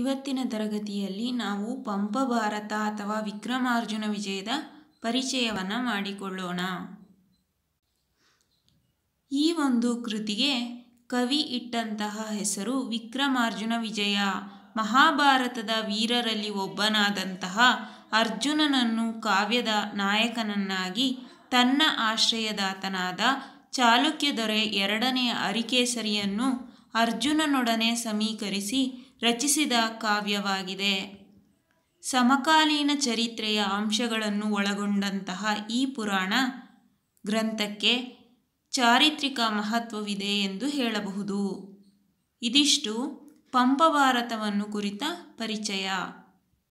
ಇವತ್ತಿನ ತರಗತಿಯಲ್ಲಿ ನಾವು ಪಂಪ ಭಾರತ ಅಥವಾ ವಿಕ್ರಮಾರ್ಜುನ ವಿಜಯದ ಪರಿಚಯವನ್ನು ಮಾಡಿಕೊಳ್ಳೋಣ ಈ ಒಂದು ಕೃತಿಗೆ ಕವಿ ಇಟ್ಟಂತಹ ಹೆಸರು ವಿಕ್ರಮಾರ್ಜುನ ವಿಜಯ ಮಹಾಭಾರತದ ವೀರರಲ್ಲಿ ಒಬ್ಬನಾದಂತಹ ಅರ್ಜುನನನ್ನು ಕಾವ್ಯದ ನಾಯಕನನ್ನಾಗಿ ತನ್ನ ಆಶ್ರಯದಾತನಾದ ಚಾಲುಕ್ಯ ದೊರೆ ಎರಡನೆಯ ಅರಿಕೇಸರಿಯನ್ನು ಅರ್ಜುನನೊಡನೆ ಸಮೀಕರಿಸಿ ರಚಿಸಿದ ಕಾವ್ಯವಾಗಿದೆ ಸಮಕಾಲೀನ ಚರಿತ್ರೆಯ ಅಂಶಗಳನ್ನು ಒಳಗೊಂಡಂತಹ ಈ ಪುರಾಣ ಗ್ರಂಥಕ್ಕೆ ಚಾರಿತ್ರಿಕ ಮಹತ್ವವಿದೆ ಎಂದು ಹೇಳಬಹುದು ಇದಿಷ್ಟು ಪಂಪಭಾರತವನ್ನು ಕುರಿತ ಪರಿಚಯ